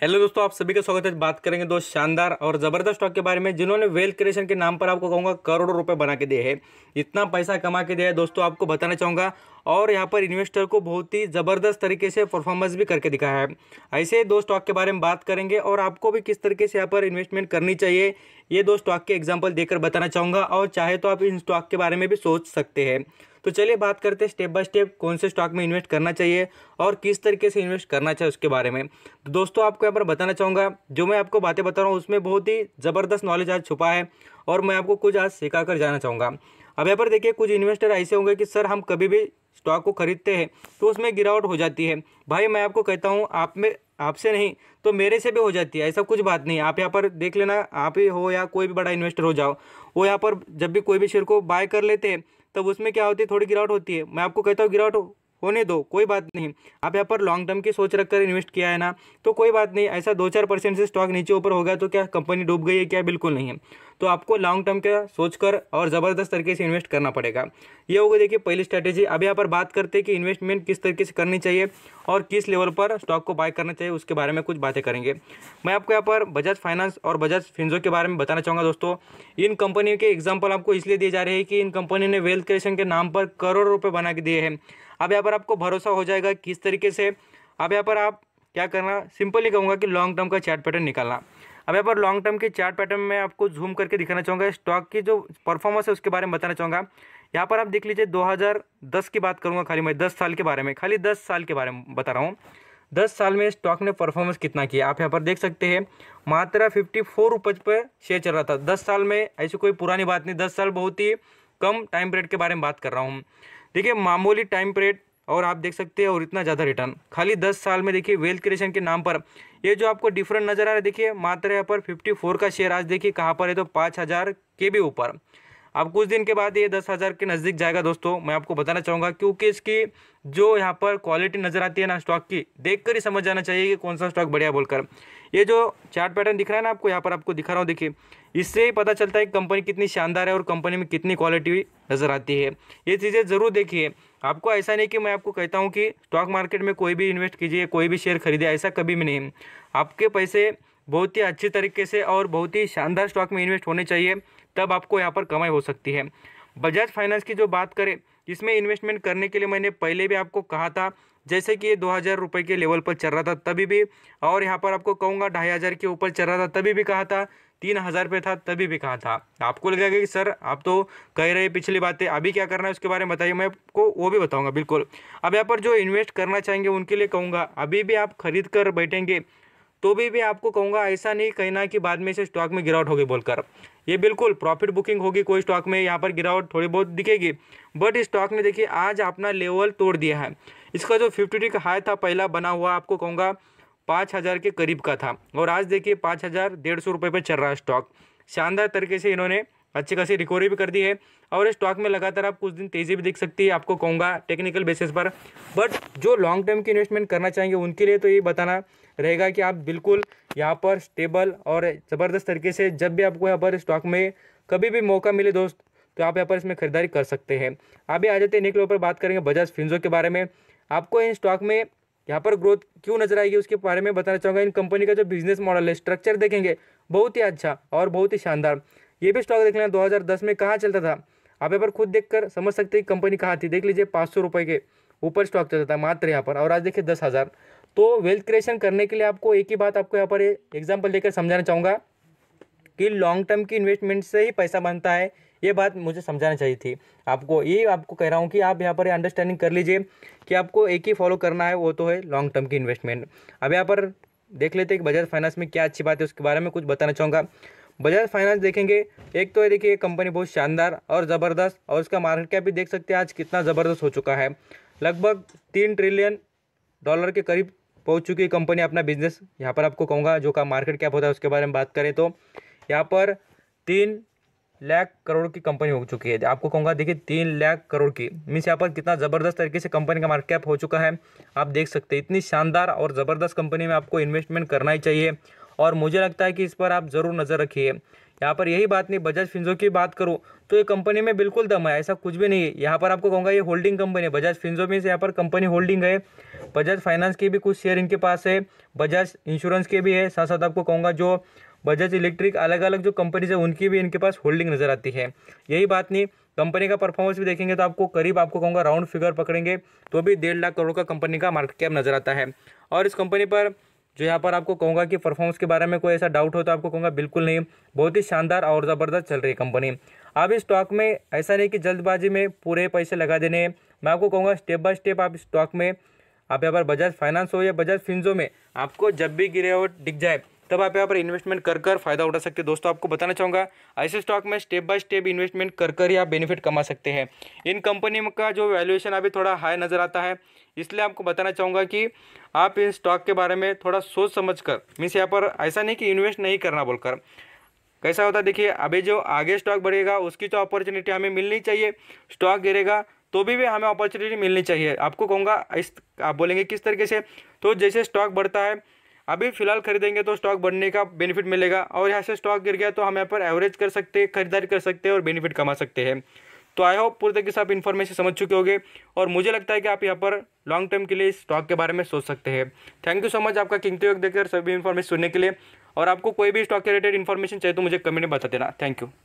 hello दोस्तों आप सभी का स्वागत है बात करेंगे दो शानदार और ज़बरदस्त स्टॉक के बारे में जिन्होंने वेल्थ क्रिएशन के नाम पर आपको कहूँगा करोड़ों रुपए बना के दिए हैं इतना पैसा कमा के दिया है दोस्तों आपको बताना चाहूँगा और यहाँ पर इन्वेस्टर को बहुत ही ज़बरदस्त तरीके से परफॉर्मेंस भी करके दिखाया है ऐसे दो स्टॉक के बारे में बात करेंगे और आपको भी किस तरीके से यहाँ पर इन्वेस्टमेंट करनी चाहिए ये दो स्टॉक के एग्जाम्पल देकर बताना चाहूँगा और चाहे तो आप इन स्टॉक के बारे में भी सोच सकते हैं तो चलिए बात करते हैं स्टेप बाय स्टेप कौन से स्टॉक में इन्वेस्ट करना चाहिए और किस तरीके से इन्वेस्ट करना चाहिए उसके बारे में तो दोस्तों आपको यहाँ पर बताना चाहूँगा जो मैं आपको बातें बता रहा हूँ उसमें बहुत ही ज़बरदस्त नॉलेज आज छुपा है और मैं आपको कुछ आज सिखा कर जाना चाहूँगा अब यहाँ पर देखिए कुछ इन्वेस्टर ऐसे होंगे कि सर हम कभी भी स्टॉक को खरीदते हैं तो उसमें गिरावट हो जाती है भाई मैं आपको कहता हूँ आप में आपसे नहीं तो मेरे से भी हो जाती है ऐसा कुछ बात नहीं आप यहाँ पर देख लेना आप ही हो या कोई भी बड़ा इन्वेस्टर हो जाओ वो यहाँ पर जब भी कोई भी शेयर को बाय कर लेते हैं तब उसमें क्या होती है थोड़ी गिरावट होती है मैं आपको कहता हूँ गिरावट होने दो कोई बात नहीं आप यहाँ पर लॉन्ग टर्म की सोच रखकर इन्वेस्ट किया है ना तो कोई बात नहीं ऐसा दो चार परसेंट से स्टॉक नीचे ऊपर होगा तो क्या कंपनी डूब गई है क्या बिल्कुल नहीं है तो आपको लॉन्ग टर्म का सोचकर और ज़बरदस्त तरीके से इन्वेस्ट करना पड़ेगा ये होगा देखिए पहली स्ट्रैटेजी अब यहाँ पर बात करते हैं कि इन्वेस्टमेंट किस तरीके से करनी चाहिए और किस लेवल पर स्टॉक को बाय करना चाहिए उसके बारे में कुछ बातें करेंगे मैं आपको यहाँ पर बजाज फाइनेंस और बजाज फिंजो के बारे में बताना चाहूँगा दोस्तों इन कंपनियों के एग्जाम्पल आपको इसलिए दिए जा रहे हैं कि इन कंपनी ने वेल्थ क्रिएशन के नाम पर करोड़ों रुपये बना के दिए हैं अब यहाँ पर आपको भरोसा हो जाएगा किस तरीके से अब यहाँ पर आप क्या करना सिंपली कहूँगा कि लॉन्ग टर्म का चैट पैटर्न निकालना अब यहाँ पर लॉन्ग टर्म के चार्ट पैटर्न में आपको जूम करके दिखाना चाहूँगा स्टॉक की जो परफॉर्मेंस है उसके बारे में बताना चाहूँगा यहाँ पर आप देख लीजिए 2010 की बात करूँगा खाली मैं 10 साल के बारे में खाली 10 साल के बारे में बता रहा हूँ 10 साल में स्टॉक ने परफॉर्मेंस कितना किया आप यहाँ पर देख सकते हैं मात्रा फिफ्टी फोर रुपज पर शेयर चल रहा था दस साल में ऐसी कोई पुरानी बात नहीं दस साल बहुत ही कम टाइम पीरियड के बारे में बात कर रहा हूँ देखिए मामूली टाइम पीरियड और आप देख सकते हैं और इतना ज़्यादा रिटर्न खाली दस साल में देखिए वेल्थ क्रिएशन के नाम पर ये जो आपको डिफरेंट नज़र आ रहा है देखिए मात्र यहाँ पर फिफ्टी फोर का शेयर आज देखिए कहाँ पर है तो पाँच हज़ार के भी ऊपर अब कुछ दिन के बाद ये दस हज़ार के नज़दीक जाएगा दोस्तों मैं आपको बताना चाहूँगा क्योंकि इसकी जो यहाँ पर क्वालिटी नज़र आती है ना स्टॉक की देख कर ही समझ जाना चाहिए कि कौन सा स्टॉक बढ़िया बोलकर ये जो चार्ट पैटर्न दिख रहा है ना आपको यहाँ पर आपको दिखा रहा हूँ देखिए इससे ही पता चलता है कि कंपनी कितनी शानदार है और कंपनी में कितनी क्वालिटी नज़र आती है ये चीज़ें ज़रूर देखिए आपको ऐसा नहीं कि मैं आपको कहता हूँ कि स्टॉक मार्केट में कोई भी इन्वेस्ट कीजिए कोई भी शेयर खरीदे ऐसा कभी भी नहीं आपके पैसे बहुत ही अच्छे तरीके से और बहुत ही शानदार स्टॉक में इन्वेस्ट होने चाहिए तब आपको यहाँ पर कमाई हो सकती है बजाज फाइनेंस की जो बात करें इसमें इन्वेस्टमेंट करने के लिए मैंने पहले भी आपको कहा था जैसे कि ये दो हज़ार रुपये के लेवल पर चल रहा था तभी भी और यहाँ पर आपको कहूँगा ढाई हज़ार के ऊपर चल रहा था तभी भी कहा था तीन हज़ार पे था तभी भी कहा था आपको लगेगा कि सर आप तो कह रहे पिछली बातें अभी क्या करना है उसके बारे में बताइए मैं आपको वो भी बताऊँगा बिल्कुल अब यहाँ पर जो इन्वेस्ट करना चाहेंगे उनके लिए कहूँगा अभी भी आप खरीद कर बैठेंगे तो भी मैं आपको कहूँगा ऐसा नहीं कहना कि बाद में से स्टॉक में गिरावट होगी बोलकर ये बिल्कुल प्रॉफिट बुकिंग होगी कोई स्टॉक में यहाँ पर गिरावट थोड़ी बहुत दिखेगी बट इस स्टॉक ने देखिए आज अपना लेवल तोड़ दिया है इसका जो फिफ्टी टू का हाई था पहला बना हुआ आपको कहूँगा पाँच हज़ार के करीब का था और आज देखिए पाँच हज़ार डेढ़ सौ रुपये पर चल रहा है स्टॉक शानदार तरीके से इन्होंने अच्छी खासी रिकवरी भी कर दी है और इस स्टॉक में लगातार आप कुछ दिन तेज़ी भी दिख सकती है आपको कहूँगा टेक्निकल बेसिस पर बट जो लॉन्ग टर्म की इन्वेस्टमेंट करना चाहेंगे उनके लिए तो ये बताना रहेगा कि आप बिल्कुल यहाँ पर स्टेबल और ज़बरदस्त तरीके से जब भी आपको यहाँ पर स्टॉक में कभी भी मौका मिले दोस्त तो आप यहाँ पर इसमें खरीदारी कर सकते हैं अभी आ जाते हैं निकलो पर बात करेंगे बजाज फिंजो के बारे में आपको इन स्टॉक में यहाँ पर ग्रोथ क्यों नजर आएगी उसके बारे में बताना चाहूँगा इन कंपनी का जो बिजनेस मॉडल है स्ट्रक्चर देखेंगे बहुत ही अच्छा और बहुत ही शानदार ये भी स्टॉक देख लेना दो में कहाँ चलता था आप यहाँ पर खुद देख समझ सकते हैं कंपनी कहाँ थी देख लीजिए पाँच सौ के ऊपर स्टॉक चलता था मात्र यहाँ पर और आज देखिए दस हज़ार तो वेल्थ क्रिएशन करने के लिए आपको एक ही बात आपको यहाँ पर एग्जाम्पल देकर समझाना चाहूँगा कि लॉन्ग टर्म की इन्वेस्टमेंट से ही पैसा बनता है ये बात मुझे समझाना चाहिए थी आपको ये आपको कह रहा हूँ कि आप यहाँ पर अंडरस्टैंडिंग कर लीजिए कि आपको एक ही फॉलो करना है वो तो है लॉन्ग टर्म की इन्वेस्टमेंट अब यहाँ पर देख लेते हैं कि बजाज फाइनेंस में क्या अच्छी बात है उसके बारे में कुछ बताना चाहूँगा बजाज फाइनेंस देखेंगे एक तो है देखिए कंपनी बहुत शानदार और ज़बरदस्त और उसका मार्केट कैप भी देख सकते हैं आज कितना ज़बरदस्त हो चुका है लगभग तीन ट्रिलियन डॉलर के करीब पहुँच चुकी है कंपनी अपना बिजनेस यहाँ पर आपको कहूँगा जो का मार्केट कैप होता है उसके बारे में बात करें तो यहाँ पर तीन लाख करोड़ की कंपनी हो चुकी है आपको कहूँगा देखिए तीन लाख करोड़ की मीन्स यहाँ पर कितना ज़बरदस्त तरीके से कंपनी का मार्केट कैप हो चुका है आप देख सकते हैं इतनी शानदार और ज़बरदस्त कंपनी में आपको इन्वेस्टमेंट करना ही चाहिए और मुझे लगता है कि इस पर आप ज़रूर नज़र रखिए यहाँ पर यही बात नहीं बजाज फिंजो की बात करूँ तो ये कंपनी में बिल्कुल दम है ऐसा कुछ भी नहीं है यहाँ पर आपको कहूँगा ये होल्डिंग कंपनी है बजाज फिंजो मीन्स यहाँ पर कंपनी होल्डिंग है बजाज फाइनेंस की भी कुछ शेयर इनके पास है बजाज इंश्योरेंस के भी है साथ साथ आपको कहूँगा जो बजाज इलेक्ट्रिक अलग अलग जो कंपनीज है उनकी भी इनके पास होल्डिंग नज़र आती है यही बात नहीं कंपनी का परफॉर्मेंस भी देखेंगे तो आपको करीब आपको कहूँगा राउंड फिगर पकड़ेंगे तो भी डेढ़ लाख करोड़ का कंपनी का मार्केट कैप नज़र आता है और इस कंपनी पर जो यहाँ पर आपको कहूँगा कि परफॉर्मेंस के बारे में कोई ऐसा डाउट हो तो आपको कहूँगा बिल्कुल नहीं बहुत ही शानदार और ज़बरदस्त चल रही कंपनी आप इस स्टॉक में ऐसा नहीं कि जल्दबाजी में पूरे पैसे लगा देने हैं मैं आपको कहूँगा स्टेप बाय स्टेप आप स्टॉक में आप यहाँ पर बजाज फाइनेंस हो या बजाज फिंजो में आपको जब भी गिरावट दिख जाए तब आप यहाँ पर इन्वेस्टमेंट कर कर फायदा उठा सकते हैं दोस्तों आपको बताना चाहूँगा ऐसे स्टॉक में स्टेप बाय स्टेप इन्वेस्टमेंट कर कर ही आप बेनिफिट कमा सकते हैं इन कंपनी का जो वैल्यूएशन अभी थोड़ा हाई नज़र आता है इसलिए आपको बताना चाहूँगा कि आप इन स्टॉक के बारे में थोड़ा सोच समझ कर मीन्स यहाँ पर ऐसा नहीं कि इन्वेस्ट नहीं करना बोलकर कैसा होता है देखिए अभी जो आगे स्टॉक बढ़ेगा उसकी तो अपॉर्चुनिटी हमें मिलनी चाहिए स्टॉक गिरेगा तो भी भी हमें अपॉर्चुनिटी मिलनी चाहिए आपको कहूँगा इस आप बोलेंगे किस तरीके से तो जैसे स्टॉक बढ़ता है अभी फिलहाल खरीदेंगे तो स्टॉक बढ़ने का बेनिफिट मिलेगा और यहाँ से स्टॉक गिर गया तो हम यहाँ पर एवरेज कर सकते हैं खरीदारी कर सकते हैं और बेनिफिट कमा सकते हैं तो आई होप पूरे तरीके से आप इन्फॉर्मेशन समझ चुके होंगे और मुझे लगता है कि आप यहाँ पर लॉन्ग टर्म के लिए इस स्टॉक के बारे में सोच सकते हैं थैंक यू सो मच आपका किंगत वक्त सभी इन्फॉर्मेशन सुनने के लिए और आपको कोई भी स्टॉक के रिलेटेड इन्फॉर्मेशन चाहिए तो मुझे कमेंट में बता देना थैंक यू